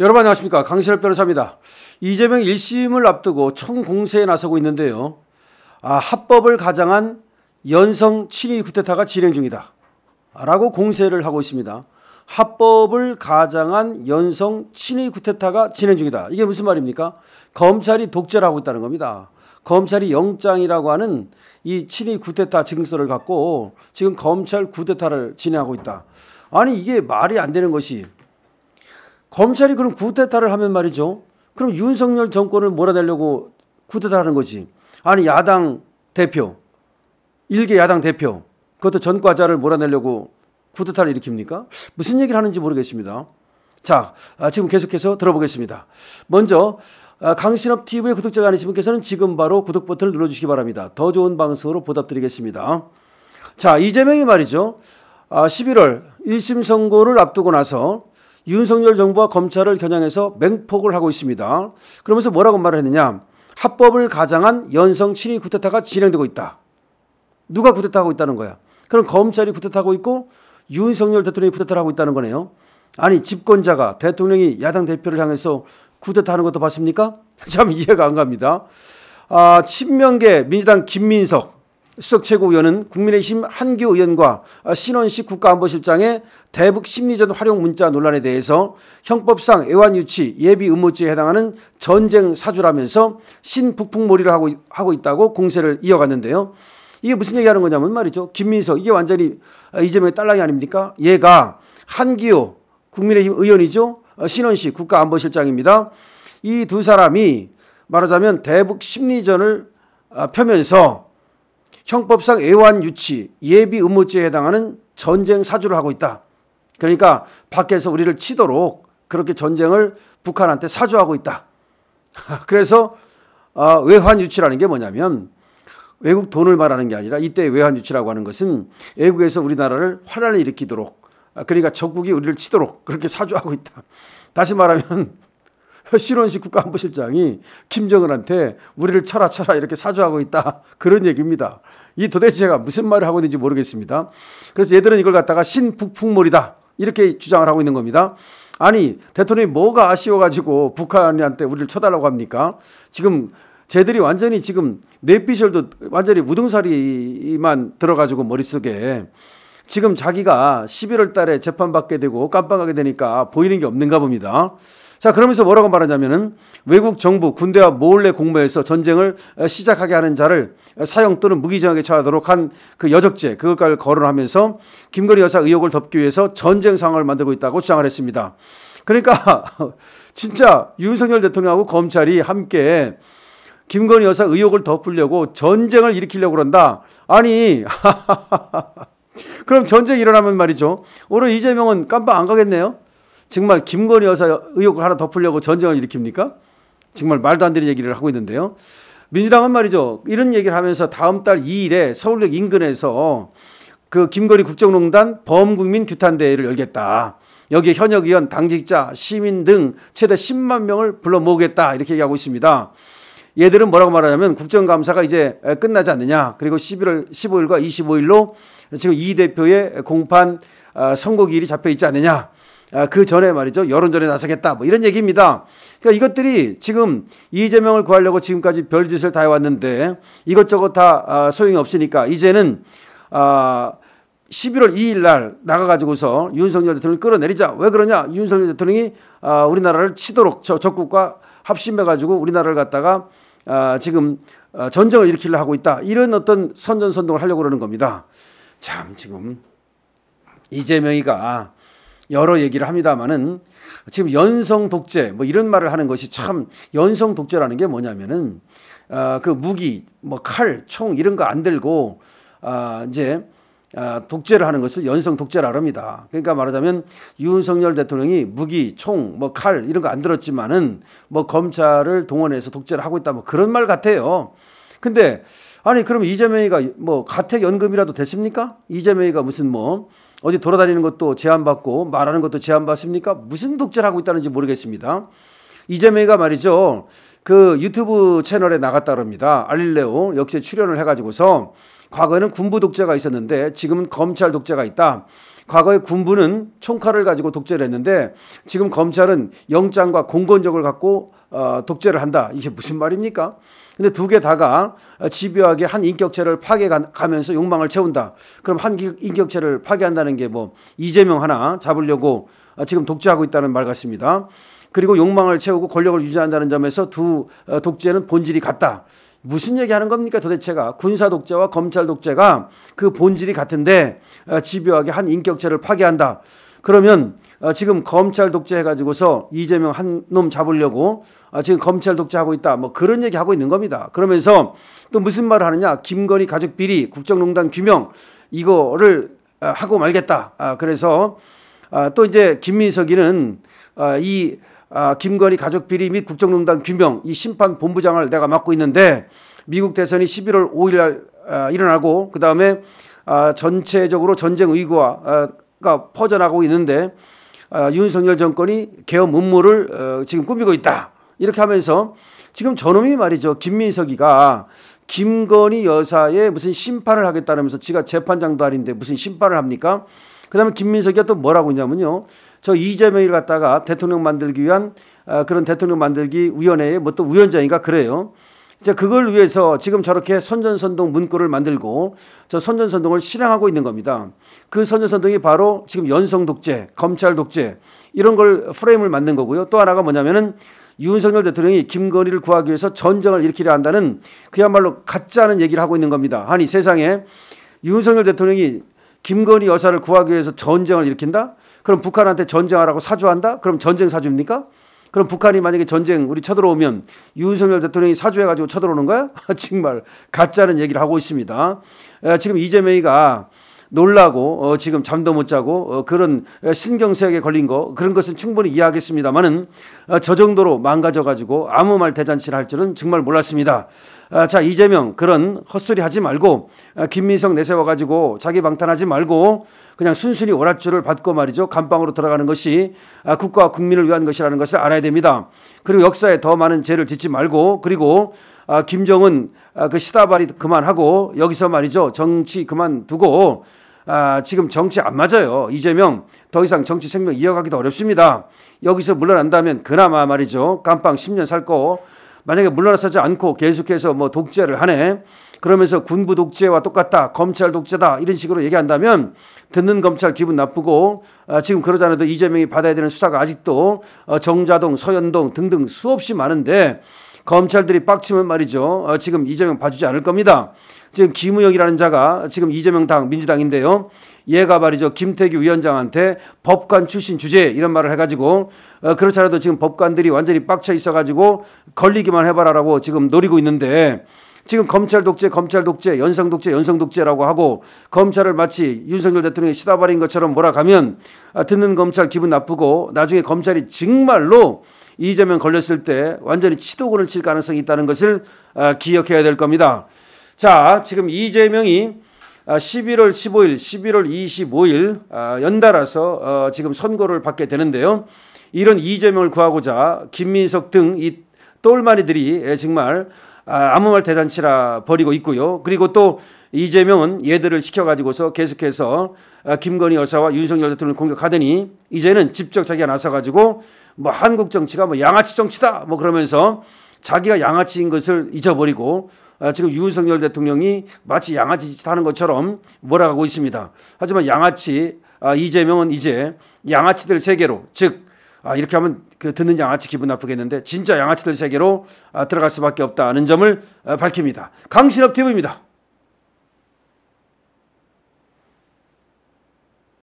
여러분 안녕하십니까 강신업 변호사입니다. 이재명 1심을 앞두고 총공세에 나서고 있는데요. 아, 합법을 가장한 연성 친위 쿠데타가 진행 중이다 라고 공세를 하고 있습니다. 합법을 가장한 연성 친위 쿠데타가 진행 중이다. 이게 무슨 말입니까? 검찰이 독재를 하고 있다는 겁니다. 검찰이 영장이라고 하는 이 친위 쿠데타 증서를 갖고 지금 검찰 쿠데타를 진행하고 있다. 아니 이게 말이 안 되는 것이 검찰이 그럼 구태타를 하면 말이죠. 그럼 윤석열 정권을 몰아내려고 구태타 하는 거지. 아니 야당 대표 일개 야당 대표 그것도 전과자를 몰아내려고 구데타를 일으킵니까? 무슨 얘기를 하는지 모르겠습니다. 자, 아, 지금 계속해서 들어보겠습니다. 먼저 아, 강신업 TV의 구독자가 아니신 분께서는 지금 바로 구독 버튼을 눌러주시기 바랍니다. 더 좋은 방송으로 보답드리겠습니다. 자, 이재명이 말이죠. 11월 아, 1심 선고를 앞두고 나서 윤석열 정부와 검찰을 겨냥해서 맹폭을 하고 있습니다. 그러면서 뭐라고 말을 했느냐. 합법을 가장한 연성 7위 구데타가 진행되고 있다. 누가 구데타 하고 있다는 거야. 그럼 검찰이 구데타 하고 있고 윤석열 대통령이 구데타를 하고 있다는 거네요. 아니 집권자가 대통령이 야당 대표를 향해서 구데타 하는 것도 봤습니까? 참 이해가 안 갑니다. 아, 친명계 민주당 김민석 수석 최고위원은 국민의힘 한교 의원과 신원식 국가안보실장의 대북 심리전 활용 문자 논란에 대해서 형법상 애완유치 예비 음모죄에 해당하는 전쟁 사주라면서 신북풍몰이를 하고, 하고 있다고 공세를 이어갔는데요. 이게 무슨 얘기하는 거냐면 말이죠. 김민석 이게 완전히 이재명의 딸랑이 아닙니까? 얘가 한기호 국민의힘 의원이죠. 신원식 국가안보실장입니다. 이 두 사람이 말하자면 대북 심리전을 아, 펴면서 형법상 애완 유치, 예비 의무죄에 해당하는 전쟁 사주를 하고 있다. 그러니까 밖에서 우리를 치도록 그렇게 전쟁을 북한한테 사주하고 있다. 그래서 어, 외환 유치라는 게 뭐냐면 외국 돈을 말하는 게 아니라 이때 외환 유치라고 하는 것은 외국에서 우리나라를 화란을 일으키도록 아, 그러니까 적국이 우리를 치도록 그렇게 사주하고 있다. 다시 말하면 실원식 국가안보실장이 김정은한테 우리를 쳐라 쳐라 이렇게 사주하고 있다. 그런 얘기입니다. 이 도대체 제가 무슨 말을 하고 있는지 모르겠습니다. 그래서 얘들은 이걸 갖다가 신북풍몰이다. 이렇게 주장을 하고 있는 겁니다. 아니, 대통령이 뭐가 아쉬워가지고 북한한테 우리를 쳐달라고 합니까? 지금 쟤들이 완전히 지금 뇌피셜도 완전히 무등살이만 들어가지고 머릿속에 지금 자기가 11월 달에 재판받게 되고 깜빡하게 되니까 보이는 게 없는가 봅니다. 자, 그러면서 뭐라고 말하냐면은 외국 정부 군대와 몰래 공모해서 전쟁을 어, 시작하게 하는 자를 어, 사형 또는 무기징역에 처하도록 한 그 여적죄 그것까지 거론하면서 김건희 여사 의혹을 덮기 위해서 전쟁 상황을 만들고 있다고 주장을 했습니다. 그러니까 진짜 윤석열 대통령하고 검찰이 함께 김건희 여사 의혹을 덮으려고 전쟁을 일으키려고 그런다. 아니 그럼 전쟁이 일어나면 말이죠. 오늘 이재명은 깜빡 안 가겠네요. 정말 김건희 여사 의혹을 하나 덮으려고 전쟁을 일으킵니까? 정말 말도 안 되는 얘기를 하고 있는데요. 민주당은 말이죠. 이런 얘기를 하면서 다음 달 2일에 서울역 인근에서 그 김건희 국정농단 범국민 규탄대회를 열겠다. 여기에 현역 의원, 당직자, 시민 등 최대 10만 명을 불러 모으겠다. 이렇게 얘기하고 있습니다. 얘들은 뭐라고 말하냐면 국정감사가 이제 끝나지 않느냐. 그리고 11월 15일과 25일로 지금 이 대표의 공판 아, 선거 기일이 잡혀 있지 않느냐. 아, 그 전에 말이죠. 여론전에 나서겠다. 뭐 이런 얘기입니다. 그러니까 이것들이 지금 이재명을 구하려고 지금까지 별짓을 다 해왔는데 이것저것 다 아, 소용이 없으니까 이제는 11월 아, 2일 날 나가가지고서 윤석열 대통령을 끌어내리자. 왜 그러냐? 윤석열 대통령이 우리나라를 치도록 적국과 합심해가지고 우리나라를 갖다가 지금 전쟁을 일으키려 하고 있다. 이런 어떤 선전선동을 하려고 그러는 겁니다. 참 지금 이재명이가 여러 얘기를 합니다만은 지금 연성 독재 뭐 이런 말을 하는 것이 참 연성 독재라는 게 뭐냐면은 어, 그 무기 뭐 칼, 총 이런 거 안 들고 아 어, 이제 어, 독재를 하는 것을 연성 독재라 합니다. 그러니까 말하자면 윤석열 대통령이 무기, 총, 뭐 칼 이런 거 안 들었지만은 뭐 검찰을 동원해서 독재를 하고 있다 뭐 그런 말 같아요. 근데 아니 그럼 이재명이가 뭐 가택 연금이라도 됐습니까? 이재명이가 무슨 뭐 어디 돌아다니는 것도 제한받고 말하는 것도 제한받습니까? 무슨 독재하고 있다는지 모르겠습니다. 이재명이가 말이죠. 그 유튜브 채널에 나갔다 그럽니다. 알릴레오 역시 출연을 해가지고서 과거에는 군부 독재가 있었는데 지금은 검찰 독재가 있다. 과거에 군부는 총칼을 가지고 독재를 했는데 지금 검찰은 영장과 공권력을 갖고 어, 독재를 한다. 이게 무슨 말입니까? 근데 두 개 다가 어, 집요하게 한 인격체를 파괴가면서 욕망을 채운다. 그럼 한 인격체를 파괴한다는 게 뭐 이재명 하나 잡으려고 어, 지금 독재하고 있다는 말 같습니다. 그리고 욕망을 채우고 권력을 유지한다는 점에서 두 어, 독재는 본질이 같다. 무슨 얘기 하는 겁니까 도대체가 군사 독재와 검찰 독재가 그 본질이 같은데 어, 집요하게 한 인격체를 파괴한다. 그러면 어, 지금 검찰 독재 해가지고서 이재명 한 놈 잡으려고 어, 지금 검찰 독재하고 있다. 뭐 그런 얘기 하고 있는 겁니다. 그러면서 또 무슨 말을 하느냐? 김건희 가족 비리, 국정농단 규명 이거를 하고 말겠다. 아, 그래서 아, 또 이제 김민석이는 이 아, 김건희 가족 비리 및 국정농단 규명 이 심판 본부장을 내가 맡고 있는데 미국 대선이 11월 5일 날 아, 일어나고 그 다음에 아, 전체적으로 전쟁 의거가 아, 퍼져나가고 있는데 아, 윤석열 정권이 개업 음모를 어, 지금 꾸미고 있다 이렇게 하면서 지금 저놈이 말이죠 김민석이가 김건희 여사의 무슨 심판을 하겠다면서 지가 재판장도 아닌데 무슨 심판을 합니까? 그 다음에 김민석이가 또 뭐라고 했냐면요. 저 이재명을 갖다가 대통령 만들기 위한 아, 그런 대통령 만들기 위원회의 뭐 또 위원장인가 그래요. 이제 그걸 위해서 지금 저렇게 선전선동 문구를 만들고 저 선전선동을 실행하고 있는 겁니다. 그 선전선동이 바로 지금 연성 독재, 검찰 독재 이런 걸 프레임을 만든 거고요. 또 하나가 뭐냐면은 윤석열 대통령이 김건희를 구하기 위해서 전쟁을 일으키려 한다는 그야말로 가짜는 얘기를 하고 있는 겁니다. 아니 세상에 윤석열 대통령이 김건희 여사를 구하기 위해서 전쟁을 일으킨다? 그럼 북한한테 전쟁하라고 사주한다? 그럼 전쟁 사주입니까? 그럼 북한이 만약에 전쟁 우리 쳐들어오면 윤석열 대통령이 사주해가지고 쳐들어오는 거야? 정말 가짜는 얘기를 하고 있습니다. 지금 이재명이가 놀라고 어, 지금 잠도 못 자고 어, 그런 신경쇠약에 걸린 거 그런 것은 충분히 이해하겠습니다만은 어, 저 정도로 망가져가지고 아무 말 대잔치를 할 줄은 정말 몰랐습니다. 아, 자 이재명 그런 헛소리 하지 말고 아, 김민성 내세워 가지고 자기 방탄하지 말고 그냥 순순히 오라줄을 받고 말이죠 감방으로 들어가는 것이 아, 국가와 국민을 위한 것이라는 것을 알아야 됩니다. 그리고 역사에 더 많은 죄를 짓지 말고 그리고 김정은 그 시다발이 그만하고 여기서 말이죠 정치 그만두고 지금 정치 안 맞아요. 이재명 더 이상 정치 생명 이어가기도 어렵습니다. 여기서 물러난다면 그나마 말이죠. 감방 10년 살거 만약에 물러나서지 않고 계속해서 뭐 독재를 하네. 그러면서 군부 독재와 똑같다. 검찰 독재다. 이런 식으로 얘기한다면 듣는 검찰 기분 나쁘고 아, 지금 그러지 않아도 이재명이 받아야 되는 수사가 아직도 어, 정자동, 서현동 등등 수없이 많은데 검찰들이 빡치면 말이죠. 어, 지금 이재명 봐주지 않을 겁니다. 지금 김우혁이라는 자가 지금 이재명 당 민주당인데요. 얘가 말이죠. 김태규 위원장한테 법관 출신 주제 이런 말을 해가지고 어, 그렇지 않아도 지금 법관들이 완전히 빡쳐 있어가지고 걸리기만 해봐라라고 지금 노리고 있는데 지금 검찰 독재, 검찰 독재, 연성 독재, 연성 독재라고 하고 검찰을 마치 윤석열 대통령이 시다발인 것처럼 몰아가면 아, 듣는 검찰 기분 나쁘고 나중에 검찰이 정말로 이재명 걸렸을 때 완전히 치도군을 칠 가능성이 있다는 것을 아, 기억해야 될 겁니다. 자, 지금 이재명이 11월 15일, 11월 25일 연달아서 어, 지금 선고를 받게 되는데요. 이런 이재명을 구하고자 김민석 등이 똘마니들이 예, 정말 아, 아무 말 대잔치라 버리고 있고요. 그리고 또 이재명은 얘들을 시켜가지고서 계속해서 아, 김건희 여사와 윤석열 대통령을 공격하더니 이제는 직접 자기가 나서가지고 뭐 한국 정치가 뭐 양아치 정치다 뭐 그러면서 자기가 양아치인 것을 잊어버리고 아, 지금 윤석열 대통령이 마치 양아치 짓하는 것처럼 몰아가고 있습니다. 하지만 양아치 이재명은 이제 양아치들 세계로 즉 아, 이렇게 하면 그 듣는 양아치 기분 나쁘겠는데 진짜 양아치들 세계로 아, 들어갈 수밖에 없다는 점을 아, 밝힙니다. 강신업 TV입니다.